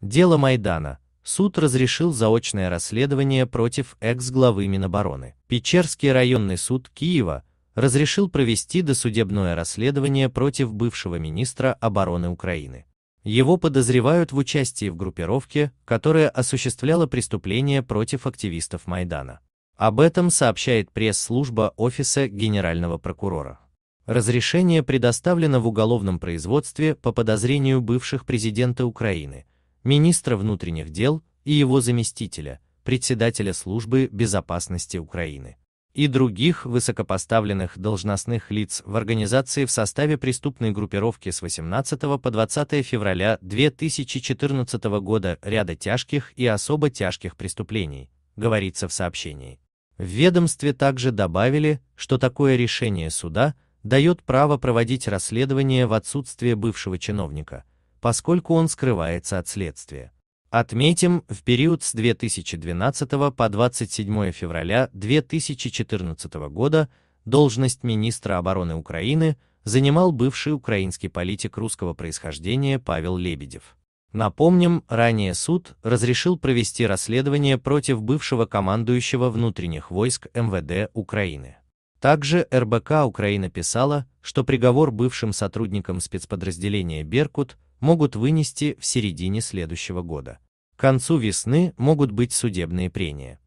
Дело Майдана. Суд разрешил заочное расследование против экс-главы Минобороны. Печерский районный суд Киева разрешил провести досудебное расследование против бывшего министра обороны Украины. Его подозревают в участии в группировке, которая осуществляла преступления против активистов Майдана. Об этом сообщает пресс-служба Офиса Генерального прокурора. Разрешение предоставлено в уголовном производстве по подозрению бывших президента Украины – министра внутренних дел и его заместителя, председателя службы безопасности Украины и других высокопоставленных должностных лиц в организации в составе преступной группировки с 18 по 20 февраля 2014 года ряда тяжких и особо тяжких преступлений, говорится в сообщении. В ведомстве также добавили, что такое решение суда дает право проводить расследование в отсутствие бывшего чиновника, поскольку он скрывается от следствия. Отметим, в период с 2012 по 27 февраля 2014 года должность министра обороны Украины занимал бывший украинский политик русского происхождения Павел Лебедев. Напомним, ранее суд разрешил провести расследование против бывшего командующего внутренних войск МВД Украины. Также РБК Украина писала, что приговор бывшим сотрудникам спецподразделения «Беркут» могут вынести в середине следующего года. К концу весны могут быть судебные прения.